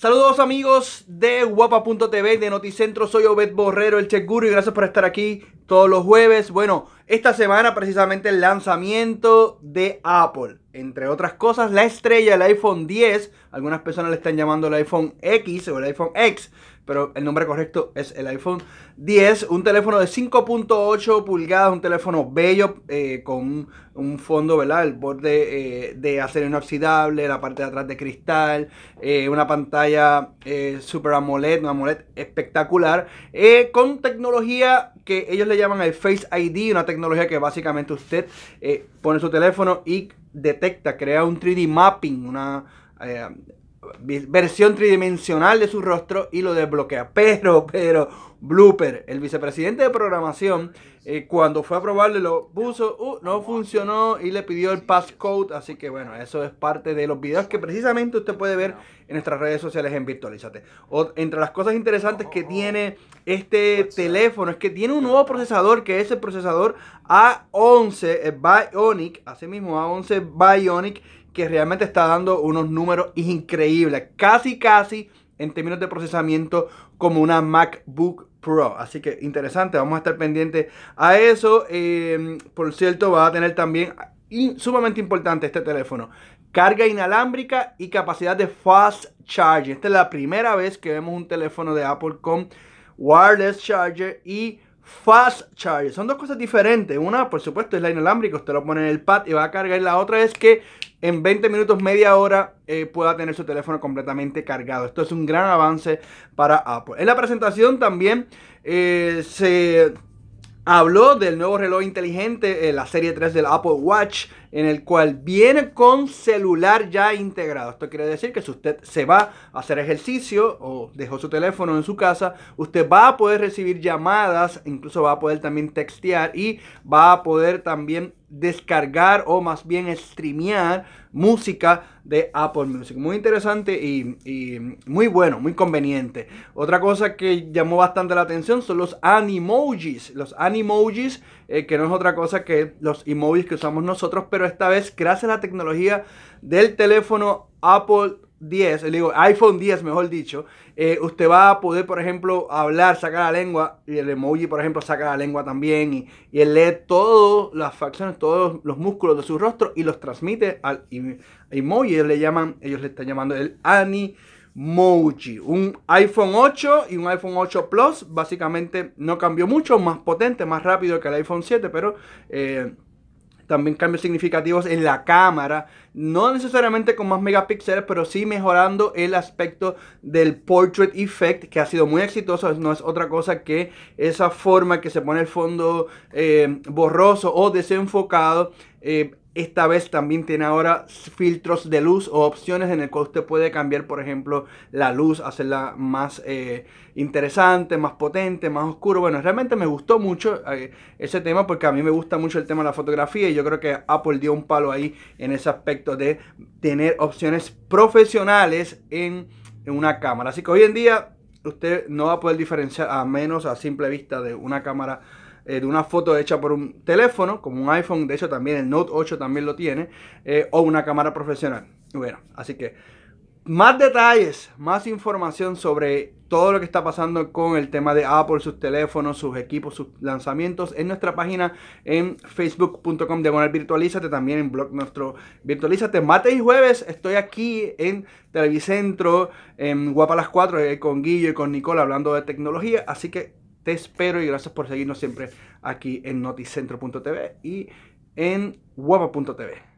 Saludos amigos de guapa.tv de Noticentro, soy Obed Borrero, el Che Guru y gracias por estar aquí todos los jueves. Bueno, esta semana precisamente el lanzamiento de Apple, entre otras cosas, la estrella, el iPhone 10, algunas personas le están llamando el iPhone X o el iPhone X, pero el nombre correcto es el iPhone 10, un teléfono de 5.8 pulgadas, un teléfono bello eh, con un, fondo, ¿verdad? El borde eh, de acero inoxidable, la parte de atrás de cristal, eh, una pantalla Super AMOLED, una AMOLED espectacular, con tecnología que ellos le llaman el Face ID, una tecnología que básicamente usted pone su teléfono y detecta, crea un 3D mapping, una versión tridimensional de su rostro y lo desbloquea. Pero, pero, Blooper, el vicepresidente de programación, eh, cuando fue a probarle lo puso, uh, no funcionó y le pidió el passcode. Así que bueno, eso es parte de los videos que precisamente usted puede ver en nuestras redes sociales en Virtualizate. entre las cosas interesantes que tiene este teléfono es que tiene un nuevo procesador que es el procesador A11 eh, Bionic, así mismo A11 Bionic, que realmente está dando unos números increíbles, casi casi en términos de procesamiento como una MacBook Pro. Así que interesante, vamos a estar pendientes a eso. Em, por cierto, va a tener también ah, sumamente importante este teléfono. Carga inalámbrica y capacidad de fast charge. Esta es la primera vez que vemos un teléfono de Apple con wireless charger y fast charge Son dos cosas diferentes. Una, por supuesto, es la inalámbrica, usted lo pone en el pad y va a cargar. La otra es que en 20 minutos, media hora, eh, pueda tener su teléfono completamente cargado. Esto es un gran avance para Apple. En la presentación también eh, se habló del nuevo reloj inteligente, eh, la serie 3 del Apple Watch, en el cual viene con celular ya integrado. Esto quiere decir que si usted se va a hacer ejercicio o dejó su teléfono en su casa, usted va a poder recibir llamadas, incluso va a poder también textear y va a poder también descargar o más bien streamear música de Apple Music. Muy interesante y, muy bueno, muy conveniente. Otra cosa que llamó bastante la atención son los animojis. Los animojis, eh, que no es otra cosa que los emojis que usamos nosotros, pero esta vez gracias a la tecnología del teléfono Apple 10, le digo iPhone 10 mejor dicho, eh, usted va a poder, por ejemplo, hablar, sacar la lengua, y el emoji, por ejemplo, saca la lengua también, y, él lee todas las facciones, todos los músculos de su rostro y los transmite al emoji, ellos le llaman, ellos le están llamando el Animoji, un iPhone 8 y un iPhone 8 Plus, básicamente no cambió mucho, más potente, más rápido que el iPhone 7, pero... Eh, también cambios significativos en la cámara, no necesariamente con más megapíxeles, pero sí mejorando el aspecto del portrait effect que ha sido muy exitoso, no es otra cosa que esa forma que se pone el fondo eh, borroso o desenfocado. Eh, esta vez también tiene ahora filtros de luz o opciones en el cual usted puede cambiar, por ejemplo, la luz, hacerla más eh, interesante, más potente, más oscuro. Bueno, realmente me gustó mucho eh, ese tema porque a mí me gusta mucho el tema de la fotografía y yo creo que Apple dio un palo ahí en ese aspecto de tener opciones profesionales en, en una cámara. Así que hoy en día usted no va a poder diferenciar a menos a simple vista de una cámara eh, de una foto hecha por un teléfono, como un iPhone, de hecho también el Note 8 también lo tiene, eh, o una cámara profesional. Bueno, así que más detalles, más información sobre todo lo que está pasando con el tema de Apple, sus teléfonos, sus equipos, sus lanzamientos en nuestra página en facebook.com diagonal virtualízate, también en blog nuestro virtualízate. Martes y jueves estoy aquí en Televicentro, en Guapa las 4, eh, con Guillo y con Nicole hablando de tecnología, así que te espero y gracias por seguirnos siempre aquí en noticentro.tv y en guapa.tv.